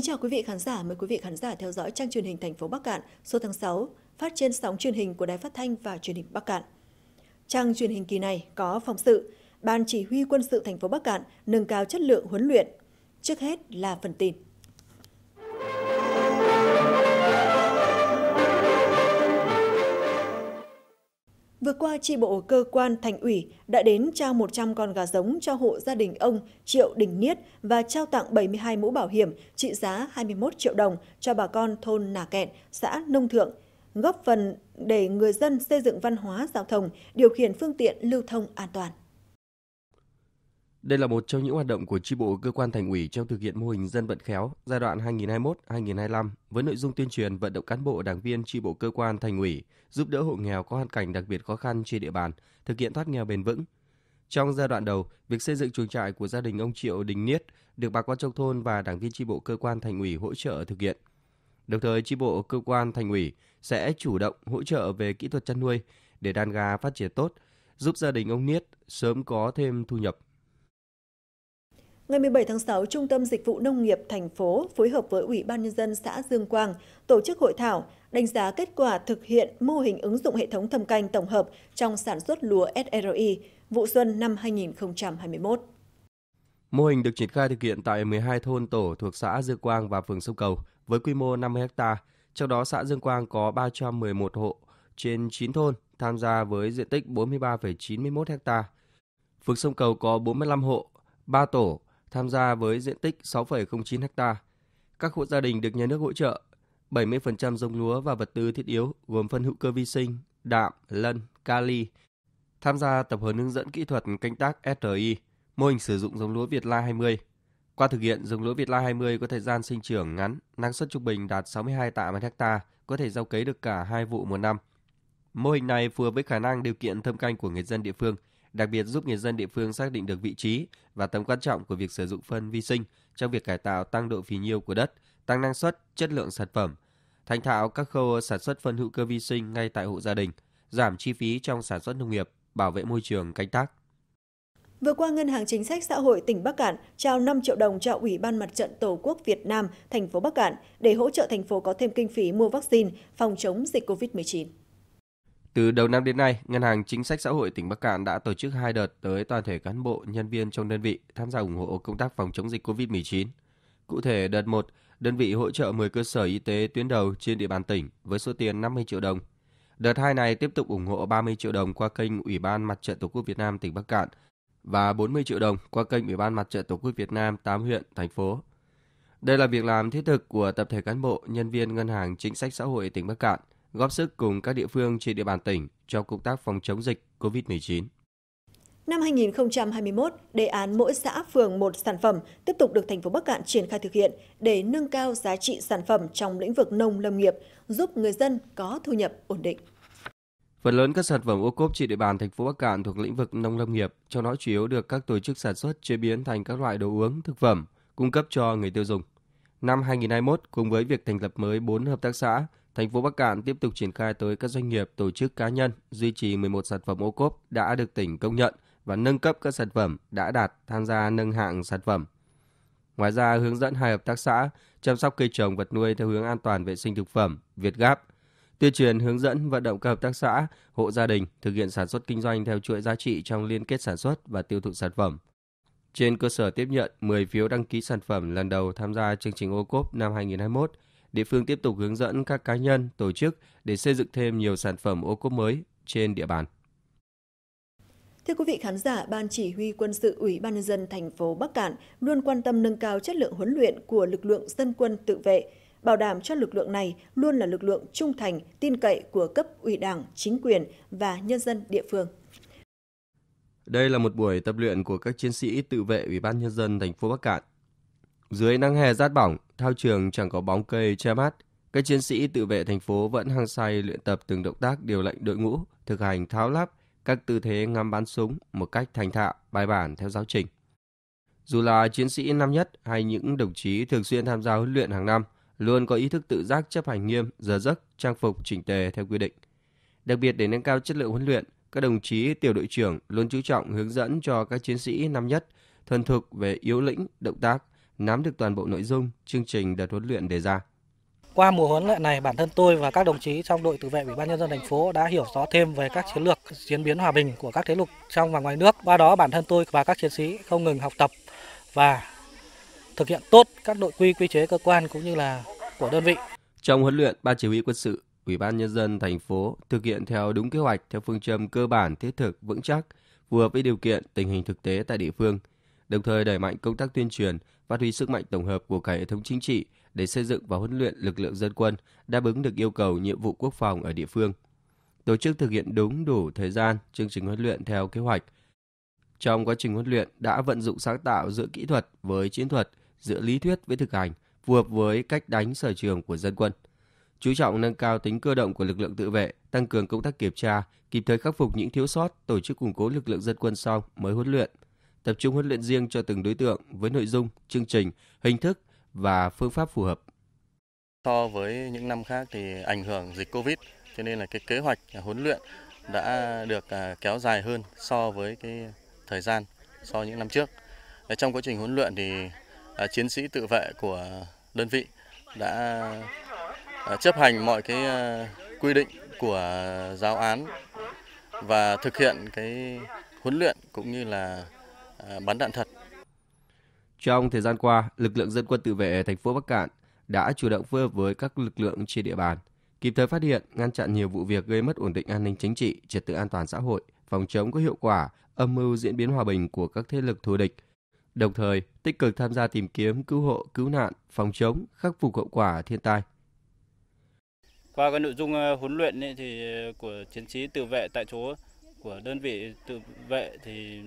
Kính chào quý vị khán giả, mời quý vị khán giả theo dõi trang truyền hình thành phố Bắc Cạn số tháng 6, phát trên sóng truyền hình của Đài Phát thanh và Truyền hình Bắc Cạn. Trang truyền hình kỳ này có phóng sự Ban chỉ huy quân sự thành phố Bắc Cạn nâng cao chất lượng huấn luyện. Trước hết là phần tin. qua, tri bộ cơ quan thành ủy đã đến trao 100 con gà giống cho hộ gia đình ông Triệu Đình Niết và trao tặng 72 mũ bảo hiểm trị giá 21 triệu đồng cho bà con thôn Nà Kẹn, xã Nông Thượng, góp phần để người dân xây dựng văn hóa giao thông, điều khiển phương tiện lưu thông an toàn. Đây là một trong những hoạt động của tri bộ cơ quan thành ủy trong thực hiện mô hình dân vận khéo giai đoạn 2021-2025 với nội dung tuyên truyền vận động cán bộ đảng viên tri bộ cơ quan thành ủy giúp đỡ hộ nghèo có hoàn cảnh đặc biệt khó khăn trên địa bàn thực hiện thoát nghèo bền vững. Trong giai đoạn đầu, việc xây dựng chuồng trại của gia đình ông Triệu Đình Niết được bà con trong thôn và đảng viên tri bộ cơ quan thành ủy hỗ trợ thực hiện. Đồng thời, tri bộ cơ quan thành ủy sẽ chủ động hỗ trợ về kỹ thuật chăn nuôi để đàn gà phát triển tốt, giúp gia đình ông Niết sớm có thêm thu nhập. Ngày 17 tháng 6, Trung tâm Dịch vụ Nông nghiệp thành phố phối hợp với Ủy ban Nhân dân xã Dương Quang tổ chức hội thảo đánh giá kết quả thực hiện mô hình ứng dụng hệ thống thâm canh tổng hợp trong sản xuất lúa SRI vụ xuân năm 2021. Mô hình được triển khai thực hiện tại 12 thôn tổ thuộc xã Dương Quang và phường Sông Cầu với quy mô 50 ha, trong đó xã Dương Quang có 311 hộ trên 9 thôn tham gia với diện tích 43,91 ha. Phường Sông Cầu có 45 hộ, 3 tổ tham gia với diện tích 6,09 ha. Các hộ gia đình được nhà nước hỗ trợ 70% giống lúa và vật tư thiết yếu gồm phân hữu cơ vi sinh, đạm, lân, kali. Tham gia tập huấn hướng dẫn kỹ thuật canh tác SRI, mô hình sử dụng giống lúa Việt La 20. Qua thực hiện, giống lúa Việt La 20 có thời gian sinh trưởng ngắn, năng suất trung bình đạt 62 tạ một ha, có thể gieo cấy được cả hai vụ một năm. Mô hình này phù hợp với khả năng điều kiện thâm canh của người dân địa phương – đặc biệt giúp người dân địa phương xác định được vị trí và tầm quan trọng của việc sử dụng phân vi sinh trong việc cải tạo tăng độ phì nhiêu của đất, tăng năng suất, chất lượng sản phẩm, thành thạo các khâu sản xuất phân hữu cơ vi sinh ngay tại hộ gia đình, giảm chi phí trong sản xuất nông nghiệp, bảo vệ môi trường canh tác. Vừa qua, Ngân hàng Chính sách Xã hội tỉnh Bắc Cạn trao 5 triệu đồng cho Ủy ban Mặt trận Tổ quốc Việt Nam, thành phố Bắc Cạn để hỗ trợ thành phố có thêm kinh phí mua vaccine phòng chống dịch COVID-19. Từ đầu năm đến nay, Ngân hàng Chính sách Xã hội tỉnh Bắc Cạn đã tổ chức hai đợt tới toàn thể cán bộ, nhân viên trong đơn vị tham gia ủng hộ công tác phòng chống dịch COVID-19. Cụ thể, đợt 1, đơn vị hỗ trợ 10 cơ sở y tế tuyến đầu trên địa bàn tỉnh với số tiền 50 triệu đồng. Đợt 2 này tiếp tục ủng hộ 30 triệu đồng qua kênh Ủy ban Mặt trận Tổ quốc Việt Nam tỉnh Bắc Cạn và 40 triệu đồng qua kênh Ủy ban Mặt trận Tổ quốc Việt Nam 8 huyện, thành phố. Đây là việc làm thiết thực của tập thể cán bộ, nhân viên Ngân hàng Chính sách Xã hội tỉnh Bắc Cạn – góp sức cùng các địa phương trên địa bàn tỉnh cho công tác phòng chống dịch COVID-19. Năm 2021, đề án mỗi xã phường một sản phẩm tiếp tục được thành phố Bắc Cạn triển khai thực hiện để nâng cao giá trị sản phẩm trong lĩnh vực nông lâm nghiệp, giúp người dân có thu nhập ổn định. Phần lớn các sản phẩm ô cốp trên địa bàn thành phố Bắc Cạn thuộc lĩnh vực nông lâm nghiệp, trong đó chủ yếu được các tổ chức sản xuất chế biến thành các loại đồ uống, thực phẩm cung cấp cho người tiêu dùng. Năm 2021, cùng với việc thành lập mới 4 hợp tác xã, thành phố Bắc Cạn tiếp tục triển khai tới các doanh nghiệp, tổ chức cá nhân duy trì 11 sản phẩm ô cốp đã được tỉnh công nhận và nâng cấp các sản phẩm đã đạt tham gia nâng hạng sản phẩm. Ngoài ra, hướng dẫn hai hợp tác xã chăm sóc cây trồng vật nuôi theo hướng an toàn vệ sinh thực phẩm Việt Gáp, tuyên truyền hướng dẫn vận động các hợp tác xã, hộ gia đình thực hiện sản xuất kinh doanh theo chuỗi giá trị trong liên kết sản xuất và tiêu thụ sản phẩm. Trên cơ sở tiếp nhận 10 phiếu đăng ký sản phẩm lần đầu tham gia chương trình ô cốp năm 2021, địa phương tiếp tục hướng dẫn các cá nhân, tổ chức để xây dựng thêm nhiều sản phẩm ô cốp mới trên địa bàn. Thưa quý vị khán giả, Ban Chỉ huy Quân sự Ủy ban nhân dân thành phố Bắc Cạn luôn quan tâm nâng cao chất lượng huấn luyện của lực lượng dân quân tự vệ, bảo đảm cho lực lượng này luôn là lực lượng trung thành, tin cậy của cấp ủy đảng, chính quyền và nhân dân địa phương. Đây là một buổi tập luyện của các chiến sĩ tự vệ Ủy ban nhân dân thành phố Bắc Cạn. Dưới nắng hè rát bỏng, thao trường chẳng có bóng cây che mắt, các chiến sĩ tự vệ thành phố vẫn hăng say luyện tập từng động tác điều lệnh đội ngũ, thực hành tháo lắp, các tư thế ngắm bắn súng một cách thành thạo, bài bản theo giáo trình. Dù là chiến sĩ năm nhất hay những đồng chí thường xuyên tham gia huấn luyện hàng năm, luôn có ý thức tự giác chấp hành nghiêm giờ giấc, trang phục chỉnh tề theo quy định. Đặc biệt để nâng cao chất lượng huấn luyện, các đồng chí tiểu đội trưởng luôn chú trọng hướng dẫn cho các chiến sĩ năm nhất thuần thục về yếu lĩnh, động tác, nắm được toàn bộ nội dung, chương trình đợt huấn luyện đề ra. Qua mùa huấn luyện này, bản thân tôi và các đồng chí trong đội tự vệ Ủy ban nhân dân thành phố đã hiểu rõ thêm về các chiến lược diễn biến hòa bình của các thế lực trong và ngoài nước. Qua đó, bản thân tôi và các chiến sĩ không ngừng học tập và thực hiện tốt các nội quy quy chế cơ quan cũng như là của đơn vị. Trong huấn luyện, ban chỉ huy quân sự, Ủy ban nhân dân thành phố thực hiện theo đúng kế hoạch theo phương châm cơ bản thiết thực vững chắc, phù hợp với điều kiện tình hình thực tế tại địa phương – đồng thời đẩy mạnh công tác tuyên truyền, phát huy sức mạnh tổng hợp của cả hệ thống chính trị để xây dựng và huấn luyện lực lượng dân quân đáp ứng được yêu cầu nhiệm vụ quốc phòng ở địa phương. Tổ chức thực hiện đúng đủ thời gian chương trình huấn luyện theo kế hoạch. Trong quá trình huấn luyện đã vận dụng sáng tạo giữa kỹ thuật với chiến thuật, giữa lý thuyết với thực hành, phù hợp với cách đánh sở trường của dân quân. Chú trọng nâng cao tính cơ động của lực lượng tự vệ, tăng cường công tác kiểm tra, kịp thời khắc phục những thiếu sót, tổ chức củng cố lực lượng dân quân sau mới huấn luyện – tập trung huấn luyện riêng cho từng đối tượng với nội dung, chương trình, hình thức và phương pháp phù hợp. So với những năm khác thì ảnh hưởng dịch Covid cho nên là cái kế hoạch huấn luyện đã được à, kéo dài hơn so với cái thời gian so với những năm trước. Trong quá trình huấn luyện thì à, chiến sĩ tự vệ của đơn vị đã à, chấp hành mọi cái quy định của giáo án và thực hiện cái huấn luyện cũng như là À, bắn đạn thật. Trong thời gian qua, lực lượng dân quân tự vệ thành phố Bắc Cạn đã chủ động phối hợp với các lực lượng trên địa bàn, kịp thời phát hiện, ngăn chặn nhiều vụ việc gây mất ổn định an ninh chính trị, trật tự an toàn xã hội, phòng chống có hiệu quả âm mưu diễn biến hòa bình của các thế lực thù địch. Đồng thời, tích cực tham gia tìm kiếm, cứu hộ, cứu nạn, phòng chống, khắc phục hậu quả thiên tai. Qua cái nội dung ờ, huấn luyện thì ờ, của chiến sĩ tự vệ tại chỗ của đơn vị tự vệ thì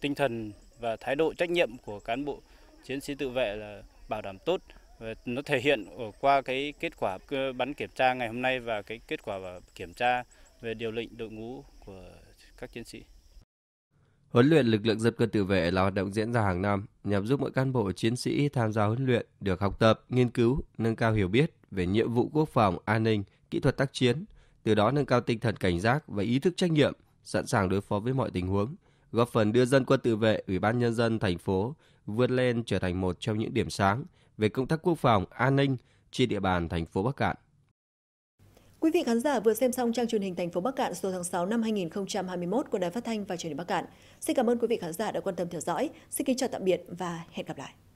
tinh thần và thái độ trách nhiệm của cán bộ chiến sĩ tự vệ là bảo đảm tốt và nó thể hiện ở qua cái kết quả bắn kiểm tra ngày hôm nay và cái kết quả kiểm tra về điều lệnh đội ngũ của các chiến sĩ. Huấn luyện lực lượng dân quân tự vệ là hoạt động diễn ra hàng năm nhằm giúp mỗi cán bộ chiến sĩ tham gia huấn luyện được học tập, nghiên cứu, nâng cao hiểu biết về nhiệm vụ quốc phòng, an ninh, kỹ thuật tác chiến, từ đó nâng cao tinh thần cảnh giác và ý thức trách nhiệm, sẵn sàng đối phó với mọi tình huống – góp phần đưa dân quân tự vệ Ủy ban nhân dân thành phố vươn lên trở thành một trong những điểm sáng về công tác quốc phòng, an ninh trên địa bàn thành phố Bắc Cạn. Quý vị khán giả vừa xem xong trang truyền hình thành phố Bắc Cạn số tháng 6 năm 2021 của Đài Phát thanh và Truyền hình Bắc Cạn. Xin cảm ơn quý vị khán giả đã quan tâm theo dõi. Xin kính chào tạm biệt và hẹn gặp lại.